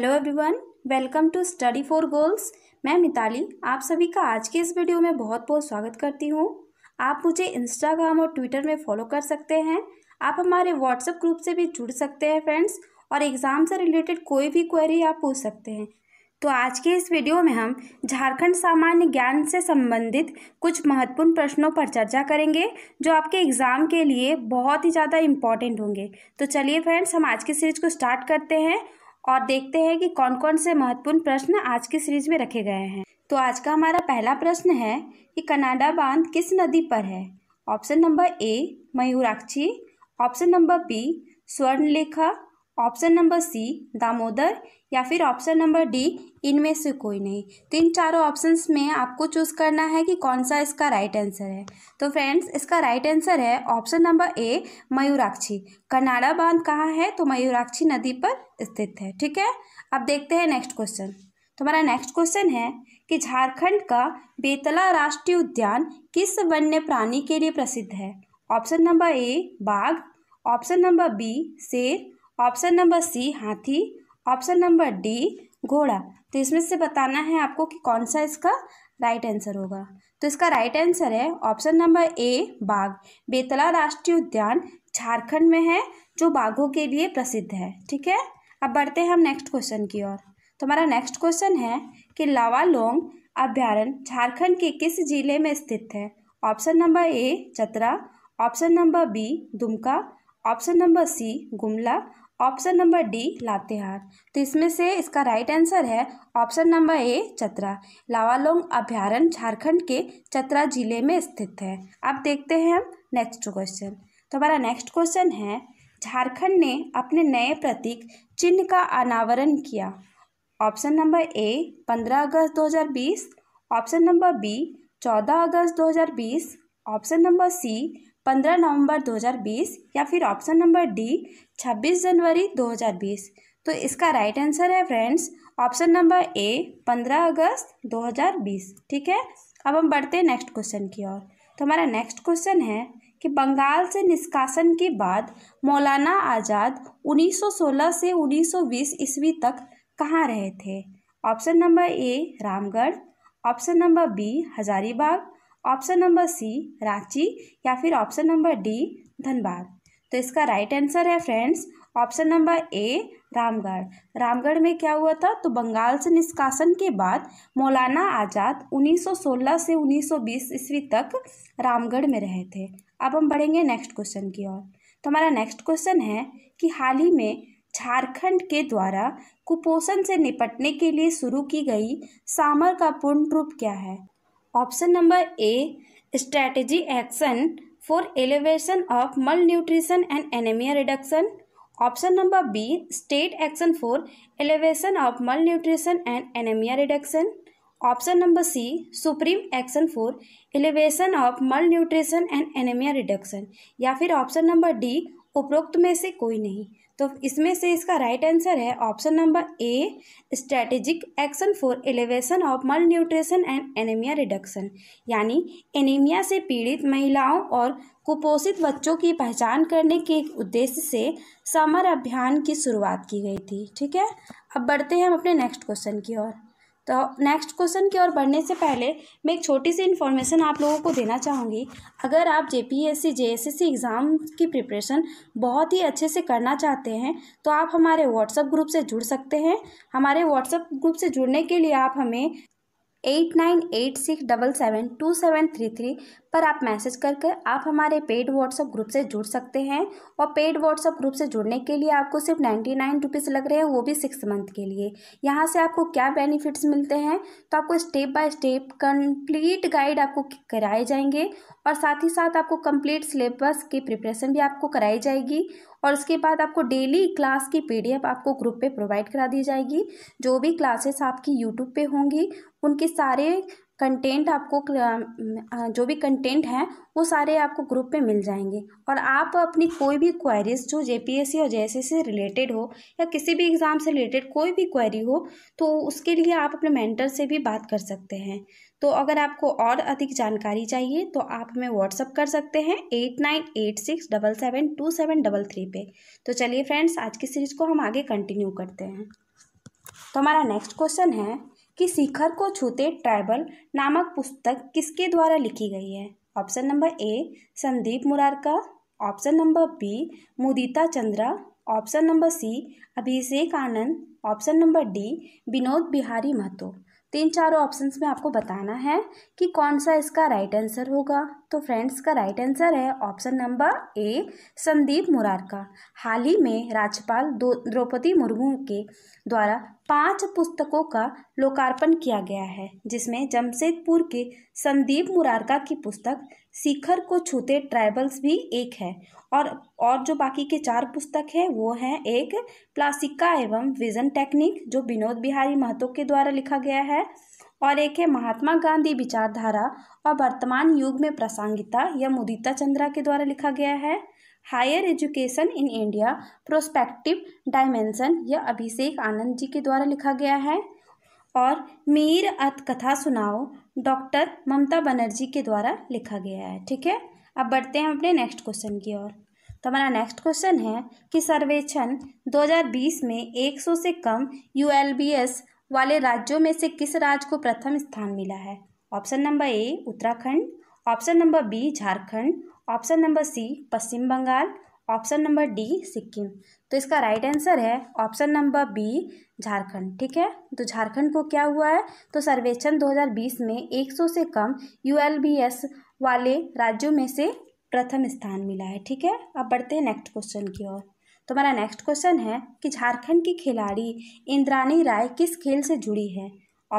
hello everyone welcome to study for goals मैं मिताली आप सभी का आज के इस वीडियो में बहुत बहुत स्वागत करती हूँ आप मुझे इंस्टाग्राम और ट्विटर में फॉलो कर सकते हैं आप हमारे व्हाट्सएप ग्रुप से भी जुड़ सकते हैं फ्रेंड्स और एग्ज़ाम से रिलेटेड कोई भी क्वेरी आप पूछ सकते हैं तो आज के इस वीडियो में हम झारखंड सामान्य ज्ञान से संबंधित कुछ महत्वपूर्ण प्रश्नों पर चर्चा करेंगे जो आपके एग्ज़ाम के लिए बहुत ही ज़्यादा इम्पॉर्टेंट होंगे तो चलिए फ्रेंड्स हम आज की सीरीज को स्टार्ट करते हैं और देखते हैं कि कौन कौन से महत्वपूर्ण प्रश्न आज की सीरीज में रखे गए हैं तो आज का हमारा पहला प्रश्न है कि कनाडा बांध किस नदी पर है option number A Mayurakshi option number B Swarnalekha option number C Damodar या फिर ऑप्शन नंबर डी इनमें से कोई नहीं तो इन चारों ऑप्शंस में आपको चूज़ करना है कि कौन सा इसका राइट आंसर है तो फ्रेंड्स इसका राइट आंसर है option number A Mayurakshi Karnada बांध कहाँ है तो मयूराक्षी नदी पर स्थित है ठीक है अब देखते हैं नेक्स्ट क्वेश्चन तो हमारा नेक्स्ट क्वेश्चन है कि झारखंड का बेतला राष्ट्रीय उद्यान किस वन्य प्राणी के लिए प्रसिद्ध है ऑप्शन नंबर ए बाघ ऑप्शन नंबर बी शेर ऑप्शन नंबर सी हाथी ऑप्शन नंबर डी घोड़ा तो इसमें से बताना है आपको कि कौन सा इसका राइट आंसर होगा तो इसका राइट आंसर है ऑप्शन नंबर ए बाघ बेतला राष्ट्रीय उद्यान झारखंड में है जो बाघों के लिए प्रसिद्ध है ठीक है अब बढ़ते हैं हम नेक्स्ट क्वेश्चन की ओर तो हमारा नेक्स्ट क्वेश्चन है कि लावालोंग अभ्यारण्य झारखंड के किस जिले में स्थित है option number A Chatra option number B Dumka option number C Gumla option number D Latehar तो इसमें से इसका राइट आंसर है option number A Chatra Lawalong अभ्यारण झारखंड के चतरा जिले में स्थित है अब देखते हैं हम नेक्स्ट क्वेश्चन तो हमारा नेक्स्ट क्वेश्चन है झारखंड ने अपने नए प्रतीक चिन्ह का अनावरण किया ऑप्शन नंबर ए पंद्रह अगस्त बीस ऑप्शन नंबर बी चौदह अगस्त बीस ऑप्शन नंबर सी पंद्रह नवंबर 2020 या फिर ऑप्शन नंबर डी छब्बीस जनवरी दो हज़ार बीस तो इसका राइट आंसर है फ्रेंड्स ऑप्शन नंबर ए पंद्रह अगस्त दो हज़ार बीस ठीक है अब हम बढ़ते हैं नेक्स्ट क्वेश्चन की ओर तो हमारा नेक्स्ट क्वेश्चन है कि बंगाल से निष्कासन के बाद मौलाना आज़ाद 1916 से 1920 ईस्वी तक कहाँ रहे थे option number A Ramgarh option number B Hazaribagh option number C Ranchi या फिर ऑप्शन नंबर डी धनबाद तो इसका राइट आंसर है friends option number A Ramgarh Ramgarh में क्या हुआ था तो बंगाल से निष्कासन के बाद मौलाना आज़ाद 1916 से 1920 ईस्वी तक रामगढ़ में रहे थे अब हम बढ़ेंगे नेक्स्ट क्वेश्चन की ओर तो हमारा नेक्स्ट क्वेश्चन है कि हाल ही में झारखंड के द्वारा कुपोषण से निपटने के लिए शुरू की गई सामर का पूर्ण रूप क्या है option number A strategy action for elevation of malnutrition and anemia reduction option number b state action for elevation of malnutrition and anemia reduction option number c supreme action for elevation of malnutrition and anemia reduction या फिर option number D उपरोक्त में से कोई नहीं तो इसमें से इसका राइट आंसर है option number A strategic action for elevation of malnutrition and anaemia reduction यानी एनीमिया से पीड़ित महिलाओं और कुपोषित बच्चों की पहचान करने के उद्देश्य से समर अभियान की शुरुआत की गई थी ठीक है अब बढ़ते हैं हम अपने नेक्स्ट क्वेश्चन की ओर तो नेक्स्ट क्वेश्चन की ओर बढ़ने से पहले मैं एक छोटी सी इन्फॉर्मेशन आप लोगों को देना चाहूँगी अगर आप J P S C J S C exam की प्रिपरेशन बहुत ही अच्छे से करना चाहते हैं तो आप हमारे व्हाट्सएप ग्रुप से जुड़ सकते हैं हमारे व्हाट्सएप ग्रुप से जुड़ने के लिए आप हमें eight nine eight six double seven two seven three three पर आप मैसेज करके आप हमारे पेड व्हाट्सअप ग्रुप से जुड़ सकते हैं और पेड व्हाट्सअप ग्रुप से जुड़ने के लिए आपको सिर्फ नाइन्टी नाइन रुपीज़ लग रहे हैं वो भी सिक्स मंथ के लिए यहाँ से आपको क्या बेनिफिट्स मिलते हैं तो आपको step by step complete guide आपको कराए जाएंगे और साथ ही साथ आपको कंप्लीट सिलेबस की प्रिपरेशन भी आपको कराई जाएगी और उसके बाद आपको डेली क्लास की पीडीएफ आपको ग्रुप पे प्रोवाइड करा दी जाएगी जो भी क्लासेस आपकी यूट्यूब पे होंगी उनके सारे कंटेंट आपको जो भी कंटेंट हैं वो सारे आपको ग्रुप पे मिल जाएंगे और आप अपनी कोई भी क्वेरीज जो जेपीएससी और जेएससी से रिलेटेड हो या किसी भी एग्ज़ाम से रिलेटेड कोई भी क्वेरी हो तो उसके लिए आप अपने मेंटर से भी बात कर सकते हैं तो अगर आपको और अधिक जानकारी चाहिए तो आप हमें व्हाट्सअप कर सकते हैं eight nine eight six double seven two seven double three पे तो चलिए फ्रेंड्स आज की सीरीज को हम आगे कंटिन्यू करते हैं तो हमारा नेक्स्ट क्वेश्चन है कि शिखर को छूते ट्राइबल नामक पुस्तक किसके द्वारा लिखी गई है option number A Sandeep Murarka option number B Mudita Chandra option number C Abhishek Anand option number D Vinod Bihari Mahato तीन चारों ऑप्शंस में आपको बताना है कि कौन सा इसका राइट आंसर होगा तो फ्रेंड्स का राइट आंसर है option number A Sandeep Murarka हाल ही में राज्यपाल द्रौपदी मुर्मू के द्वारा पांच पुस्तकों का लोकार्पण किया गया है जिसमें जमशेदपुर के संदीप मुरारका की पुस्तक शिखर को छूते ट्राइबल्स भी एक है और और जो बाकी के चार पुस्तक हैं वो हैं एक प्लासिका एवं विजन टेक्निक जो विनोद बिहारी महतो के द्वारा लिखा गया है और एक है महात्मा गांधी विचारधारा और वर्तमान युग में प्रासंगिकता यह मुदिता चंद्रा के द्वारा लिखा गया है higher education in India prospective dimension यह अभिषेक आनंद जी के द्वारा लिखा गया है और मीर अतकथा सुनाओ डॉक्टर ममता बनर्जी के द्वारा लिखा गया है ठीक है अब बढ़ते हैं अपने नेक्स्ट क्वेश्चन की ओर तो हमारा नेक्स्ट क्वेश्चन है कि सर्वेक्षण 2020 में 100 से कम यू वाले राज्यों में से किस राज्य को प्रथम स्थान मिला है option number A Uttarakhand option number B Jharkhand option number C Paschim Bengal option number D Sikkim तो इसका राइट आंसर है ऑप्शन नंबर बी झारखंड ठीक है तो झारखंड को क्या हुआ है तो सर्वेक्षण 2020 में 100 से कम यू वाले राज्यों में से प्रथम स्थान मिला है ठीक है अब बढ़ते हैं नेक्स्ट क्वेश्चन की ओर तो हमारा नेक्स्ट क्वेश्चन है कि झारखंड की खिलाड़ी इंद्रानी राय किस खेल से जुड़ी है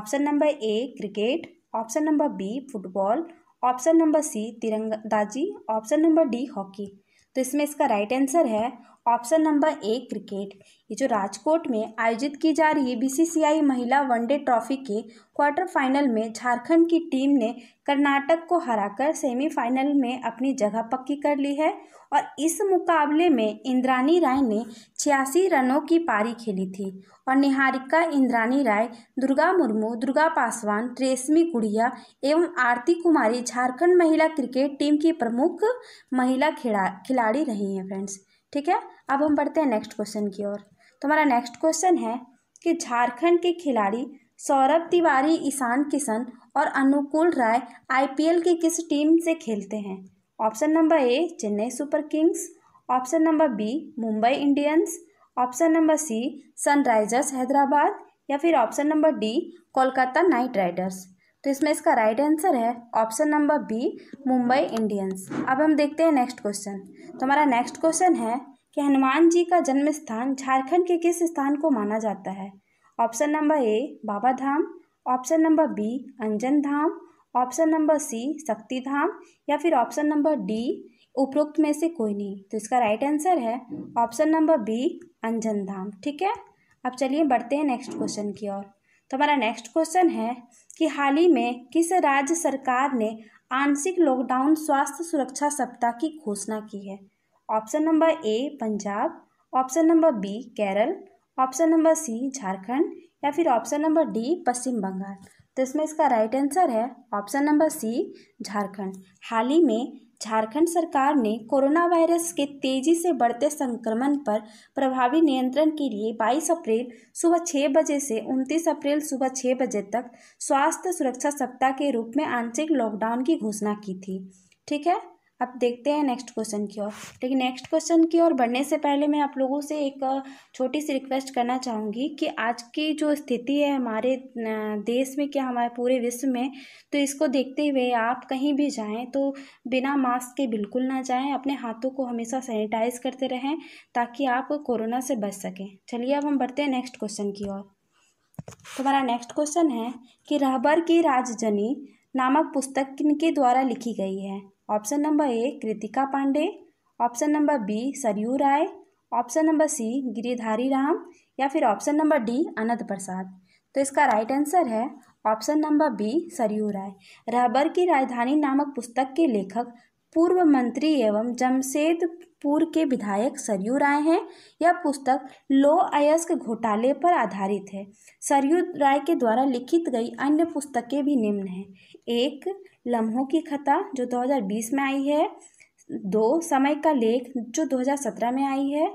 option number A cricket option number B football option number C तिरंदाजी ऑप्शन नंबर डी हॉकी तो इसमें इसका राइट आंसर है ऑप्शन नंबर ए क्रिकेट ये जो राजकोट में आयोजित की जा रही है बीसीसीआई महिला वनडे ट्रॉफी के क्वार्टर फाइनल में झारखंड की टीम ने कर्नाटक को हराकर सेमीफाइनल में अपनी जगह पक्की कर ली है और इस मुकाबले में इंद्रानी राय ने छियासी रनों की पारी खेली थी और निहारिका इंद्रानी राय दुर्गा मुर्मू दुर्गा पासवान रेशमी गुड़िया एवं आरती कुमारी झारखंड महिला क्रिकेट टीम की प्रमुख महिला खिलाड़ी रही हैं फ्रेंड्स ठीक है अब हम बढ़ते हैं नेक्स्ट क्वेश्चन की ओर तो हमारा नेक्स्ट क्वेश्चन है कि झारखंड के खिलाड़ी सौरभ तिवारी ईशान किशन और अनुकूल राय आईपीएल की किस टीम से खेलते हैं option number A Chennai Super Kings option number B Mumbai Indians option number C Sunrisers Hyderabad या फिर option number D Kolkata Knight Riders तो इसमें इसका राइट आंसर है option number B Mumbai Indians अब हम देखते हैं नेक्स्ट क्वेश्चन तो हमारा नेक्स्ट क्वेश्चन है कि हनुमान जी का जन्म स्थान झारखंड के किस स्थान को माना जाता है option number A Baba Dham option number B Anjan Dham option number C Shakti Dham या फिर ऑप्शन नंबर डी उपरोक्त में से कोई नहीं तो इसका राइट आंसर है option number B Anjan Dham ठीक है अब चलिए बढ़ते हैं नेक्स्ट क्वेश्चन की ओर तो हमारा नेक्स्ट क्वेश्चन है कि हाल ही में किस राज्य सरकार ने आंशिक लॉकडाउन स्वास्थ्य सुरक्षा सप्ताह की घोषणा की है option number A Punjab option number B Kerala option number C Jharkhand या फिर option number D Paschim Bengal तो इसमें इसका राइट आंसर है ऑप्शन नंबर सी झारखंड हाल ही में झारखंड सरकार ने कोरोना वायरस के तेजी से बढ़ते संक्रमण पर प्रभावी नियंत्रण के लिए 22 अप्रैल सुबह 6 बजे से 29 अप्रैल सुबह 6 बजे तक स्वास्थ्य सुरक्षा सप्ताह के रूप में आंशिक लॉकडाउन की घोषणा की थी ठीक है अब देखते हैं नेक्स्ट क्वेश्चन की ओर लेकिन नेक्स्ट क्वेश्चन की ओर बढ़ने से पहले मैं आप लोगों से एक छोटी सी रिक्वेस्ट करना चाहूँगी कि आज की जो स्थिति है हमारे देश में क्या हमारे पूरे विश्व में तो इसको देखते हुए आप कहीं भी जाएं तो बिना मास्क के बिल्कुल ना जाएं अपने हाथों को हमेशा सैनिटाइज करते रहें ताकि आप कोरोना से बच सकें चलिए अब हम बढ़ते हैं नेक्स्ट क्वेश्चन की ओर तो हमारा नेक्स्ट क्वेश्चन है कि रहबर की राजजनी नामक पुस्तक किनके द्वारा लिखी गई है option number A Kritika Pandey option number B Saryu Rai option number C Girdhari Ram या फिर option number D Anant Prasad तो इसका राइट आंसर है option number B Saryu Rai रहबर की राजधानी नामक पुस्तक के लेखक पूर्व मंत्री एवं जमशेदपुर के विधायक सरयू राय हैं यह पुस्तक लो अयस्क घोटाले पर आधारित है सरयू राय के द्वारा लिखित गई अन्य पुस्तकें भी निम्न हैं एक लम्हों की खता जो 2020 में आई है दो समय का लेख जो 2017 में आई है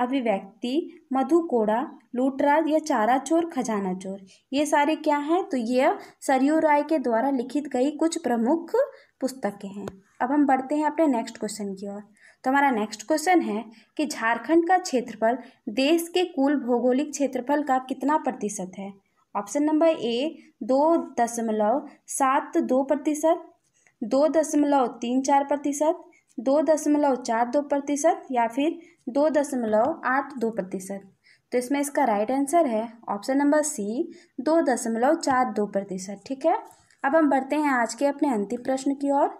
अभिव्यक्ति मधु कोड़ा लूटराज या चारा चोर खजाना चोर ये सारे क्या हैं तो ये सरयू राय के द्वारा लिखित गई कुछ प्रमुख पुस्तकें हैं अब हम बढ़ते हैं अपने नेक्स्ट क्वेश्चन की ओर तो हमारा नेक्स्ट क्वेश्चन है कि झारखंड का क्षेत्रफल देश के कुल भौगोलिक क्षेत्रफल का कितना प्रतिशत है ऑप्शन नंबर ए दो दशमलव सात दो प्रतिशत दो दशमलव तीन चार प्रतिशत दो दशमलव चार दो प्रतिशत या फिर दो दशमलव आठ दो प्रतिशत तो इसमें इसका राइट आंसर है ऑप्शन नंबर सी दो दशमलव चार दो प्रतिशत ठीक है अब हम बढ़ते हैं आज के अपने अंतिम प्रश्न की ओर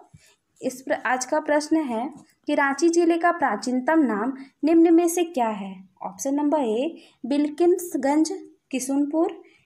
इस प्र, आज का प्रश्न है कि रांची जिले का प्राचीनतम नाम निम्न में से क्या है option number A Bilkinsganj Kishunpur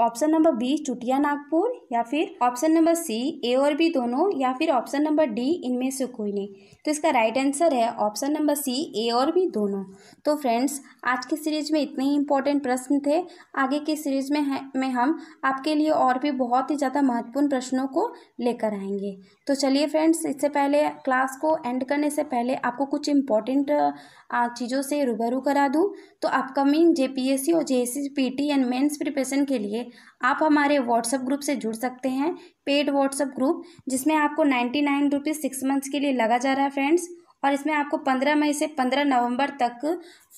option number B Chutia Nagpur या फिर ऑप्शन नंबर सी ए और बी दोनों या फिर ऑप्शन नंबर डी इनमें से कोई नहीं तो इसका राइट आंसर है ऑप्शन नंबर सी ए और बी दोनों तो फ्रेंड्स आज की सीरीज में इतने ही इंपॉर्टेंट प्रश्न थे आगे की सीरीज में है, में हम आपके लिए और भी बहुत ही ज़्यादा महत्वपूर्ण प्रश्नों को लेकर आएंगे तो चलिए फ्रेंड्स इससे पहले क्लास को एंड करने से पहले आपको कुछ इंपॉर्टेंट चीज़ों से रूबरू करा दूँ तो अपकमिंग जे और J S and mains preparation के लिए आप हमारे व्हाट्सएप ग्रुप से जुड़ सकते हैं पेड व्हाट्सएप ग्रुप जिसमें आपको ninety nine rupees six months के लिए लगा जा रहा है फ्रेंड्स और इसमें आपको पंद्रह मई से पंद्रह नवंबर तक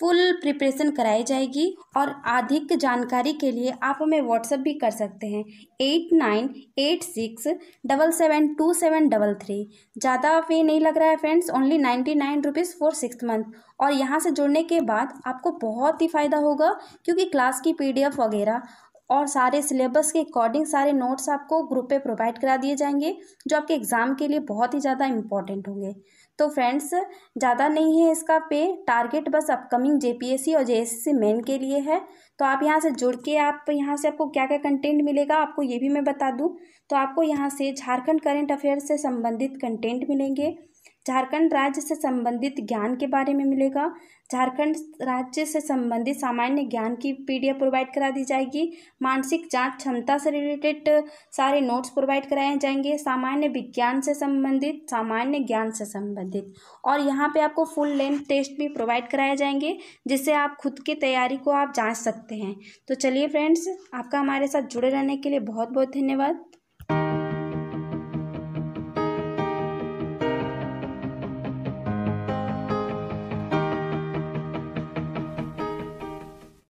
फुल प्रिपरेशन कराई जाएगी और अधिक जानकारी के लिए आप हमें व्हाट्सएप भी कर सकते हैं eight nine eight six double seven two seven double three ज़्यादा फी नहीं लग रहा है friends only ninety nine rupees for six month और यहाँ से जुड़ने के बाद आपको बहुत ही फ़ायदा होगा क्योंकि क्लास की पी वगैरह और सारे सिलेबस के अकॉर्डिंग सारे नोट्स आपको ग्रुप पे प्रोवाइड करा दिए जाएंगे जो आपके एग्ज़ाम के लिए बहुत ही ज़्यादा इंपॉर्टेंट होंगे तो फ्रेंड्स ज़्यादा नहीं है इसका पे टारगेट बस अपकमिंग जे और जेएससी मेन के लिए है तो आप यहाँ से जुड़ के आप यहाँ से आपको क्या क्या कंटेंट मिलेगा आपको ये भी मैं बता दूँ तो आपको यहाँ से झारखंड करेंट अफेयर से संबंधित कंटेंट मिलेंगे झारखंड राज्य से संबंधित ज्ञान के बारे में मिलेगा झारखंड राज्य से संबंधित सामान्य ज्ञान की पीडीएफ प्रोवाइड करा दी जाएगी मानसिक जांच क्षमता से रिलेटेड सारे नोट्स प्रोवाइड कराए जाएंगे सामान्य विज्ञान से संबंधित सामान्य ज्ञान से संबंधित और यहाँ पे आपको फुल लेंथ टेस्ट भी प्रोवाइड कराए जाएंगे जिससे आप खुद की तैयारी को आप जाँच सकते हैं तो चलिए फ्रेंड्स आपका हमारे साथ जुड़े रहने के लिए बहुत बहुत धन्यवाद